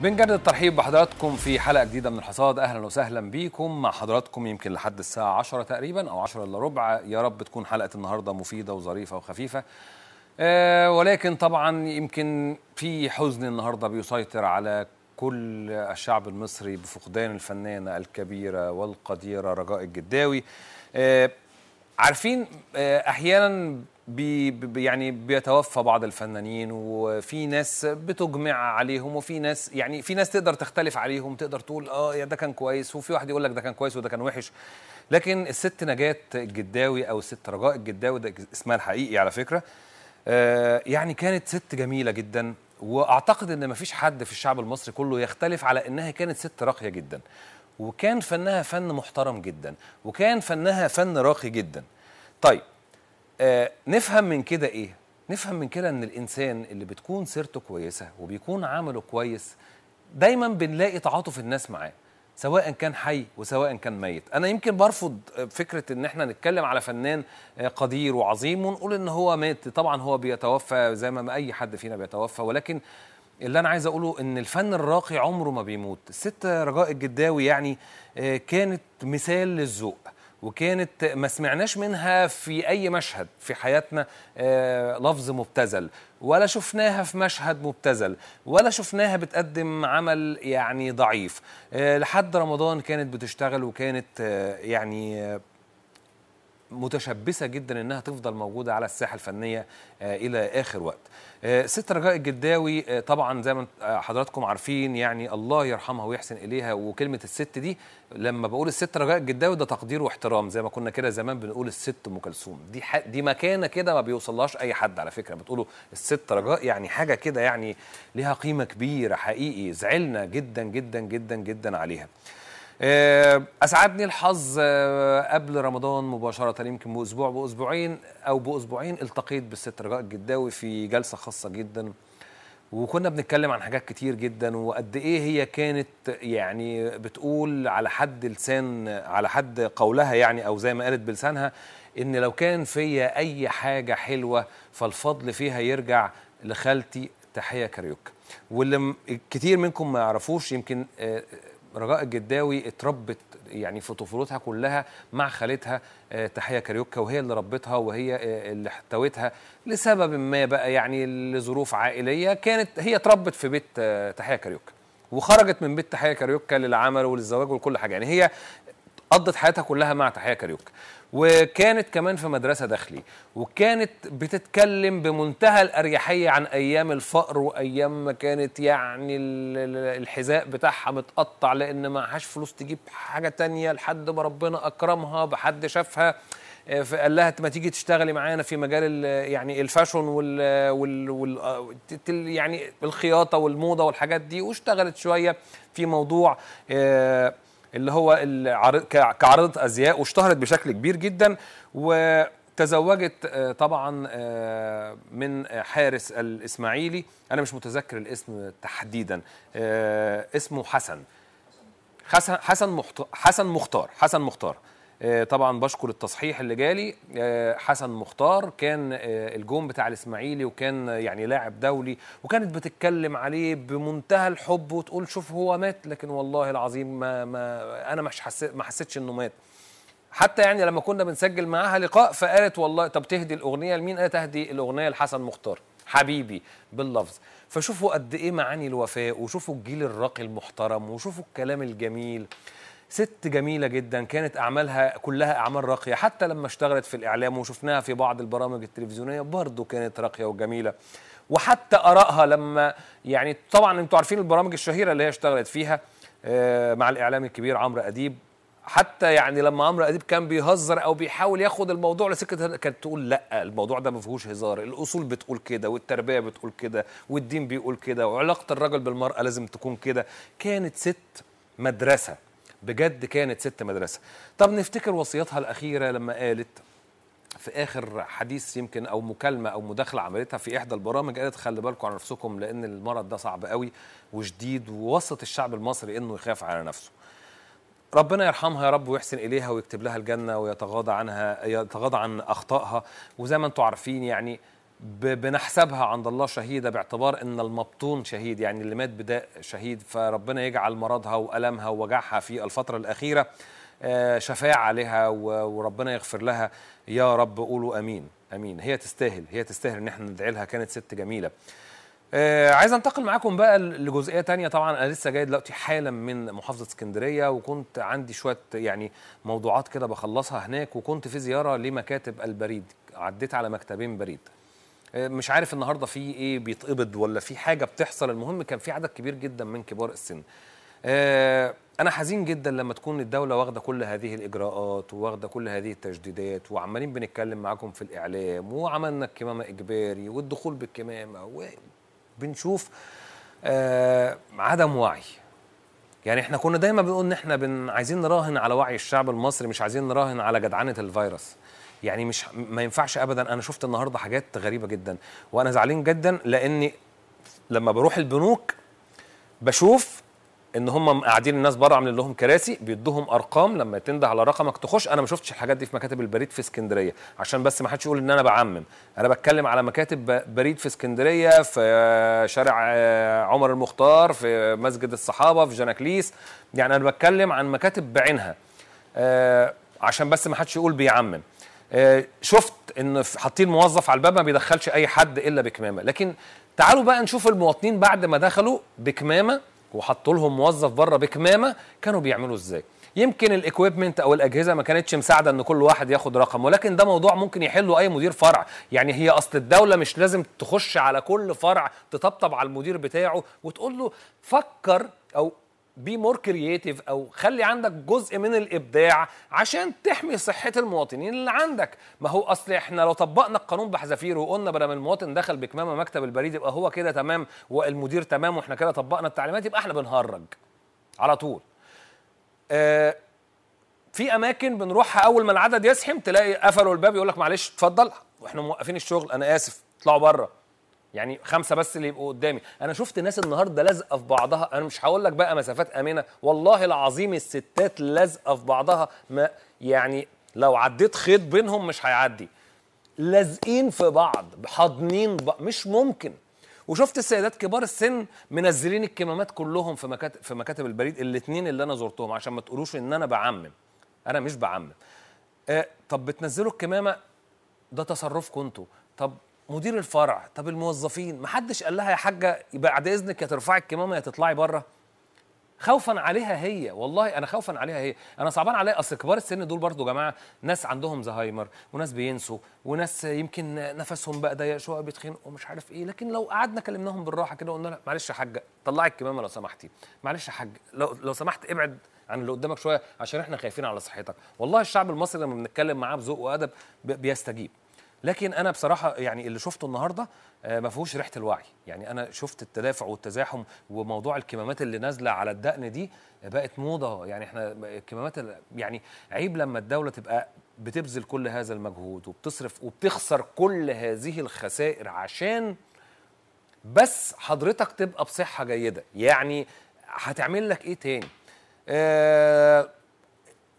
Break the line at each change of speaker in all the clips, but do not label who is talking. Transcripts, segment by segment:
بنجدد الترحيب بحضراتكم في حلقه جديده من الحصاد اهلا وسهلا بيكم مع حضراتكم يمكن لحد الساعه 10 تقريبا او 10 الا ربع يا رب تكون حلقه النهارده مفيده وظريفه وخفيفه أه ولكن طبعا يمكن في حزن النهارده بيسيطر على كل الشعب المصري بفقدان الفنانه الكبيره والقديره رجاء الجداوي أه عارفين آه، احيانا بي يعني بيتوفى بعض الفنانين وفي ناس بتجمع عليهم وفي ناس يعني في ناس تقدر تختلف عليهم تقدر تقول اه يا ده كان كويس وفي واحد يقول لك ده كان كويس وده كان وحش لكن الست نجاة الجداوي او الست رجاء الجداوي ده اسمها الحقيقي على فكره آه يعني كانت ست جميله جدا واعتقد ان مفيش حد في الشعب المصري كله يختلف على انها كانت ست راقيه جدا وكان فنها فن محترم جدا وكان فنها فن راقي جدا طيب آه، نفهم من كده ايه نفهم من كده ان الانسان اللي بتكون سيرته كويسه وبيكون عمله كويس دايما بنلاقي تعاطف الناس معاه سواء كان حي وسواء كان ميت انا يمكن برفض فكره ان احنا نتكلم على فنان آه، قدير وعظيم ونقول ان هو مات طبعا هو بيتوفى زي ما اي حد فينا بيتوفى ولكن اللي انا عايز اقوله ان الفن الراقي عمره ما بيموت الست رجاء الجداوي يعني آه، كانت مثال للذوق وكانت ما سمعناش منها في اي مشهد في حياتنا آه، لفظ مبتذل ولا شفناها في مشهد مبتذل ولا شفناها بتقدم عمل يعني ضعيف آه، لحد رمضان كانت بتشتغل وكانت آه، يعني متشبثه جدا انها تفضل موجوده على الساحه الفنيه آه، الى اخر وقت. آه، ست رجاء الجداوي آه، طبعا زي ما حضراتكم عارفين يعني الله يرحمها ويحسن اليها وكلمه الست دي لما بقول الست رجاء الجداوي ده تقدير واحترام زي ما كنا كده زمان بنقول الست ام كلثوم دي دي مكانه كده ما بيوصلهاش اي حد على فكره بتقولوا الست رجاء يعني حاجه كده يعني ليها قيمه كبيره حقيقي زعلنا جدا جدا جدا جدا عليها. آه، اسعدني الحظ آه، قبل رمضان مباشره يمكن باسبوع باسبوعين او باسبوعين التقيت بالست رجاء الجداوي في جلسه خاصه جدا وكنا بنتكلم عن حاجات كتير جدا وقد ايه هي كانت يعني بتقول على حد لسان على حد قولها يعني او زي ما قالت بلسانها ان لو كان فيا اي حاجه حلوه فالفضل فيها يرجع لخالتي تحيه كاريوكا واللي كتير منكم ما يعرفوش يمكن آه، رجاء الجداوي اتربت يعني في طفولتها كلها مع خالتها آه، تحيه كاريوكا وهي اللي ربتها وهي آه، اللي احتوتها لسبب ما بقى يعني لظروف عائليه كانت هي اتربت في بيت آه، تحيه كاريوكا وخرجت من بيت تحيه كاريوكا للعمل وللزواج ولكل حاجه يعني هي قضت حياتها كلها مع تحيه كاريوكا وكانت كمان في مدرسه داخلي وكانت بتتكلم بمنتهى الاريحيه عن ايام الفقر وايام ما كانت يعني الحذاء بتاعها متقطع لان معهاش فلوس تجيب حاجه تانية لحد ما ربنا اكرمها بحد شافها آه، فقال لها ما تيجي تشتغلي معانا في مجال يعني الفاشون وال, وال يعني الخياطه والموضه والحاجات دي واشتغلت شويه في موضوع آه اللي هو العرض كعارضه ازياء واشتهرت بشكل كبير جدا وتزوجت آه، طبعا آه، من حارس الاسماعيلي انا مش متذكر الاسم تحديدا آه، اسمه حسن حسن حسن مختار حسن مختار, حسن مختار آه، طبعا بشكر التصحيح اللي جالي آه، حسن مختار كان آه، الجون بتاع الاسماعيلي وكان يعني لاعب دولي وكانت بتتكلم عليه بمنتهى الحب وتقول شوف هو مات لكن والله العظيم ما, ما انا مش حسيت ما حسيتش انه مات حتى يعني لما كنا بنسجل معاها لقاء فقالت والله طب تهدي الاغنيه لمين قالت اهدي الاغنيه لحسن مختار حبيبي باللفظ فشوفوا قد ايه معاني الوفاء وشوفوا الجيل الراقي المحترم وشوفوا الكلام الجميل ست جميلة جدا كانت أعمالها كلها أعمال راقية حتى لما اشتغلت في الإعلام وشفناها في بعض البرامج التلفزيونية برضو كانت راقية وجميلة وحتى آرائها لما يعني طبعا أنتوا عارفين البرامج الشهيرة اللي هي اشتغلت فيها آه، مع الإعلام الكبير عمرو أديب حتى يعني لما عمرو اديب كان بيهزر او بيحاول ياخد الموضوع لسكه كانت تقول لا الموضوع ده ما فيهوش هزار الاصول بتقول كده والتربيه بتقول كده والدين بيقول كده وعلاقه الرجل بالمراه لازم تكون كده كانت ست مدرسه بجد كانت ست مدرسه طب نفتكر وصيتها الاخيره لما قالت في اخر حديث يمكن او مكالمه او مداخله عملتها في احدى البرامج قالت خلي بالكم على نفسكم لان المرض ده صعب قوي وشديد ووسط الشعب المصري انه يخاف على نفسه ربنا يرحمها يا رب ويحسن اليها ويكتب لها الجنه ويتغاضى عنها يتغاضى عن اخطائها وزي ما انتم عارفين يعني بنحسبها عند الله شهيدة باعتبار أن المبطون شهيد يعني اللي مات بداء شهيد فربنا يجعل مرضها وألمها ووجعها في الفترة الأخيرة آه، شفاعة لها وربنا يغفر لها يا رب قولوا أمين أمين هي تستاهل هي تستاهل أن احنا ندعي لها كانت ست جميلة آه، عايز انتقل معاكم بقى لجزئيه تانية طبعا انا لسه جاي دلوقتي حالا من محافظه اسكندريه وكنت عندي شويه يعني موضوعات كده بخلصها هناك وكنت في زياره لمكاتب البريد عديت على مكتبين بريد مش عارف النهارده في ايه بيتقبض ولا في حاجه بتحصل المهم كان في عدد كبير جدا من كبار السن آه، انا حزين جدا لما تكون الدوله واخده كل هذه الاجراءات وواخده كل هذه التجديدات وعمالين بنتكلم معاكم في الاعلام وعملنا الكمامه اجباري والدخول بالكمامه وبنشوف آه، عدم وعي يعني احنا كنا دايما بنقول ان احنا عايزين نراهن على وعي الشعب المصري مش عايزين نراهن على جدعنه الفيروس يعني مش ما ينفعش ابدا انا شفت النهارده حاجات غريبه جدا وانا زعلان جدا لاني لما بروح البنوك بشوف ان هم قاعدين الناس بره عاملين لهم كراسي بيدوهم ارقام لما تنده على رقمك تخش انا ما شفتش الحاجات دي في مكاتب البريد في اسكندريه عشان بس ما حدش يقول ان انا بعمم انا بتكلم على مكاتب بريد في اسكندريه في شارع آه، عمر المختار في مسجد الصحابه في جناكليس يعني انا بتكلم عن مكاتب بعينها آه، عشان بس ما حدش يقول بيعمم آه، شفت ان حاطين موظف على الباب ما بيدخلش اي حد الا بكمامه لكن تعالوا بقى نشوف المواطنين بعد ما دخلوا بكمامه وحطوا لهم موظف بره بكمامه كانوا بيعملوا ازاي يمكن الاكويبمنت او الاجهزه ما كانتش مساعده ان كل واحد ياخد رقم ولكن ده موضوع ممكن يحله اي مدير فرع يعني هي اصل الدوله مش لازم تخش على كل فرع تطبطب على المدير بتاعه وتقول له فكر او بي مور كرييتيف او خلي عندك جزء من الابداع عشان تحمي صحه المواطنين اللي عندك ما هو اصل احنا لو طبقنا القانون بحذافيره وقلنا بدل المواطن دخل بكمامه مكتب البريد يبقى هو كده تمام والمدير تمام واحنا كده طبقنا التعليمات يبقى احنا بنهرج على طول آه في اماكن بنروحها اول ما العدد يزحم تلاقي قفلوا الباب يقول لك معلش اتفضل واحنا موقفين الشغل انا اسف اطلعوا بره يعني خمسه بس اللي يبقوا قدامي انا شفت ناس النهارده لازقه في بعضها انا مش هقول لك بقى مسافات امنه والله العظيم الستات لازقه في بعضها ما يعني لو عديت خيط بينهم مش هيعدي لازقين في بعض حاضنين بعض مش ممكن وشفت السيدات كبار السن منزلين الكمامات كلهم في مكاتب في مكاتب البريد الاثنين اللي انا زرتهم عشان ما تقولوش ان انا بعمم انا مش بعمم آه طب بتنزلوا الكمامه ده تصرفكم انتوا طب مدير الفرع طب الموظفين ما حدش قال لها يا حاجه يبقى بعد اذنك يا ترفعي الكمامه يا تطلعي بره خوفا عليها هي والله انا خوفا عليها هي انا صعبان عليا اصل كبار السن دول برضو يا جماعه ناس عندهم زهايمر وناس بينسوا وناس يمكن نفسهم بقى ضيق شويه بيتخنقوا ومش عارف ايه لكن لو قعدنا كلمناهم بالراحه كده قلنا لها معلش يا حاجه طلعي الكمامه لو سمحتي معلش يا حاج لو لو سمحت ابعد عن اللي قدامك شويه عشان احنا خايفين على صحتك والله الشعب المصري لما بنتكلم معاه بذوق وادب بيستجيب لكن انا بصراحه يعني اللي شفته النهارده آه، ما فيهوش ريحه الوعي يعني انا شفت التدافع والتزاحم وموضوع الكمامات اللي نازله على الدقن دي آه، بقت موضه يعني احنا الكمامات يعني عيب لما الدوله تبقى بتبذل كل هذا المجهود وبتصرف وبتخسر كل هذه الخسائر عشان بس حضرتك تبقى بصحه جيده يعني هتعمل لك ايه تاني آه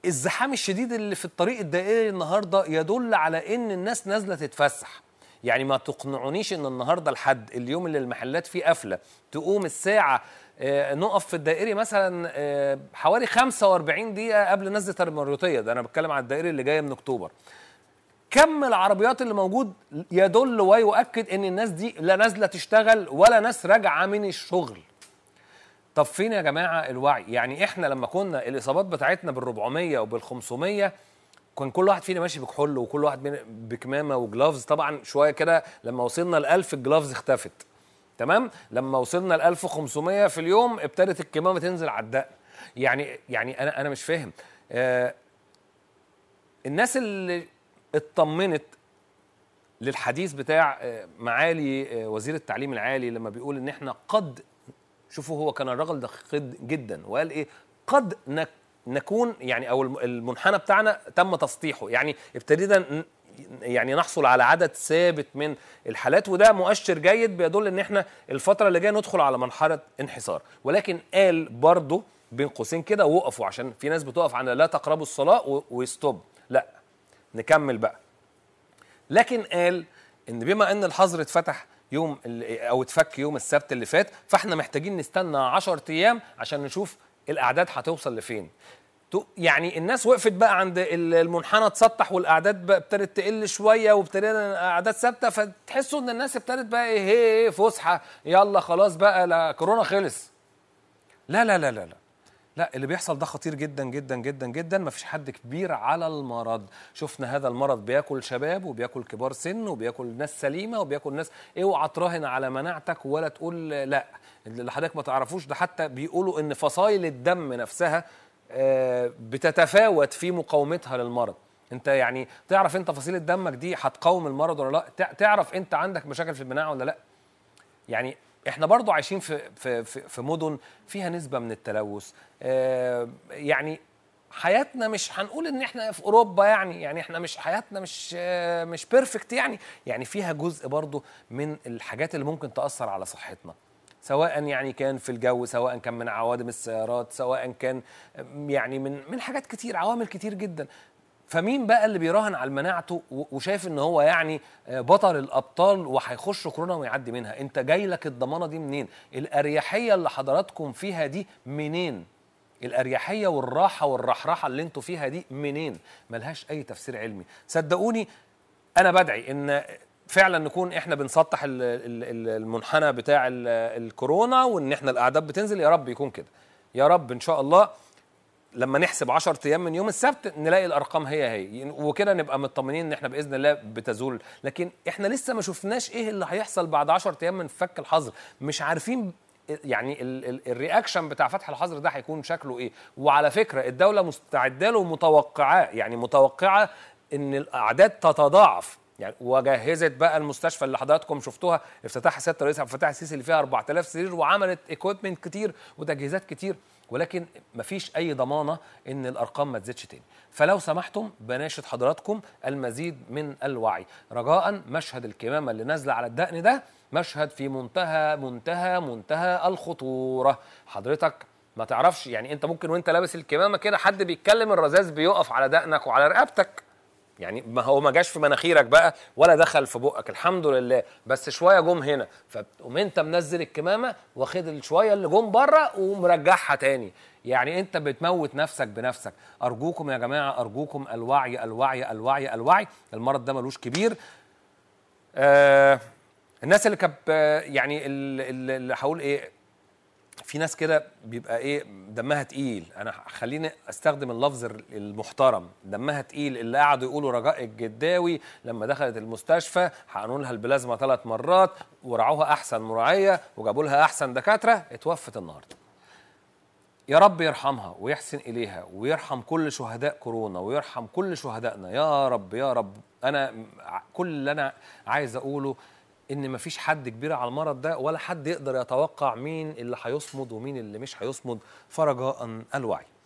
الزحام الشديد اللي في الطريق الدائري النهارده يدل على ان الناس نازله تتفسح يعني ما تقنعونيش ان النهارده الحد اليوم اللي المحلات فيه قافله تقوم الساعه آه، نقف في الدائري مثلا آه، حوالي 45 دقيقه قبل نزله المريوطيه ده انا بتكلم على الدائري اللي جايه من اكتوبر كم العربيات اللي موجود يدل ويؤكد ان الناس دي لا نازله تشتغل ولا ناس راجعه من الشغل طب فين يا جماعه الوعي يعني احنا لما كنا الاصابات بتاعتنا بال400 وبال500 كان كل واحد فينا ماشي بكحول وكل واحد بكمامه وجلافز طبعا شويه كده لما وصلنا ل 1000 الجلافز اختفت تمام لما وصلنا ل 1500 في اليوم ابتدت الكمامه تنزل على الدقن يعني يعني انا انا مش فاهم آه الناس اللي اطمنت للحديث بتاع آه، معالي آه، وزير التعليم العالي لما بيقول ان احنا قد شوفوا هو كان الرجل دقيق جدا وقال ايه قد نكون يعني او المنحنى بتاعنا تم تسطيحه يعني ابتدينا يعني نحصل على عدد ثابت من الحالات وده مؤشر جيد بيدل ان احنا الفتره اللي جايه ندخل على مرحله انحسار ولكن قال برضه بين قوسين كده وقفوا عشان في ناس بتقف على لا تقربوا الصلاه ويستوب لا نكمل بقى لكن قال ان بما ان الحظر اتفتح يوم او اتفك يوم السبت اللي فات فاحنا محتاجين نستنى 10 ايام عشان نشوف الاعداد هتوصل لفين يعني الناس وقفت بقى عند المنحنى اتسطح والاعداد بقى ابتدت تقل شويه وابتدينا اعداد ثابته فتحسوا ان الناس ابتدت بقى ايه فسحه يلا خلاص بقى لا كورونا خلص لا لا لا لا, لا. لا اللي بيحصل ده خطير جدا جدا جدا جدا ما فيش حد كبير على المرض شفنا هذا المرض بياكل شباب وبياكل كبار سن وبياكل ناس سليمه وبياكل ناس اوعى تراهن على مناعتك ولا تقول لا اللي حضرتك ما تعرفوش ده حتى بيقولوا ان فصائل الدم نفسها آه، بتتفاوت في مقاومتها للمرض انت يعني تعرف انت فصيله دمك دي هتقاوم المرض ولا لا تعرف انت عندك مشاكل في المناعه ولا لا يعني احنا برضو عايشين في في في مدن فيها نسبه من التلوث آه، يعني حياتنا مش هنقول ان احنا في اوروبا يعني يعني احنا مش حياتنا مش آه، مش بيرفكت يعني يعني فيها جزء برضو من الحاجات اللي ممكن تاثر على صحتنا سواء يعني كان في الجو سواء كان من عوادم السيارات سواء كان آه، يعني من من حاجات كتير عوامل كتير جدا فمين بقى اللي بيراهن على مناعته وشايف ان هو يعني بطل الابطال وهيخش كورونا ويعدي منها انت جاي لك الضمانه دي منين الاريحيه اللي حضراتكم فيها دي منين الاريحيه والراحه والرحراحه اللي انتوا فيها دي منين ملهاش اي تفسير علمي صدقوني انا بدعي ان فعلا نكون احنا بنسطح المنحنى بتاع الكورونا وان احنا الاعداد بتنزل يا رب يكون كده يا رب ان شاء الله لما نحسب 10 ايام من يوم السبت نلاقي الارقام هي هي وكده نبقى مطمنين ان احنا باذن الله بتزول لكن احنا لسه ما شفناش ايه اللي هيحصل بعد 10 ايام من فك الحظر مش عارفين يعني الرياكشن بتاع فتح الحظر ده هيكون شكله ايه وعلى فكره الدوله مستعده له ومتوقعاه يعني متوقعه ان الاعداد تتضاعف يعني وجهزت بقى المستشفى اللي حضراتكم شفتوها افتتاحها سياده الرئيس عبد الفتاح السيسي اللي فيها 4000 سرير وعملت ايكويبمنت كتير وتجهيزات كتير ولكن مفيش اي ضمانه ان الارقام ما تزيدش تاني فلو سمحتم بناشد حضراتكم المزيد من الوعي رجاء مشهد الكمامه اللي نازله على الدقن ده مشهد في منتهى منتهى منتهى الخطوره حضرتك ما تعرفش يعني انت ممكن وانت لابس الكمامه كده حد بيتكلم الرذاذ بيقف على دقنك وعلى رقبتك يعني ما هو ما جاش في مناخيرك بقى ولا دخل في بقك الحمد لله بس شويه جم هنا فتقوم انت منزل الكمامه واخد الشويه اللي جم بره ومرجعها تاني يعني انت بتموت نفسك بنفسك ارجوكم يا جماعه ارجوكم الوعي الوعي الوعي الوعي المرض ده ملوش كبير آه الناس اللي كانت يعني اللي هقول ايه في ناس كده بيبقى ايه دمها تقيل انا خليني استخدم اللفظ المحترم دمها تقيل اللي قعدوا يقولوا رجاء الجداوي لما دخلت المستشفى حقنوا لها البلازما ثلاث مرات ورعوها احسن مراعيه وجابوا لها احسن دكاتره اتوفت النهارده يا رب يرحمها ويحسن اليها ويرحم كل شهداء كورونا ويرحم كل شهدائنا يا رب يا رب انا كل اللي انا عايز اقوله ان مفيش حد كبير على المرض ده ولا حد يقدر يتوقع مين اللي هيصمد ومين اللي مش هيصمد فرجاء الوعي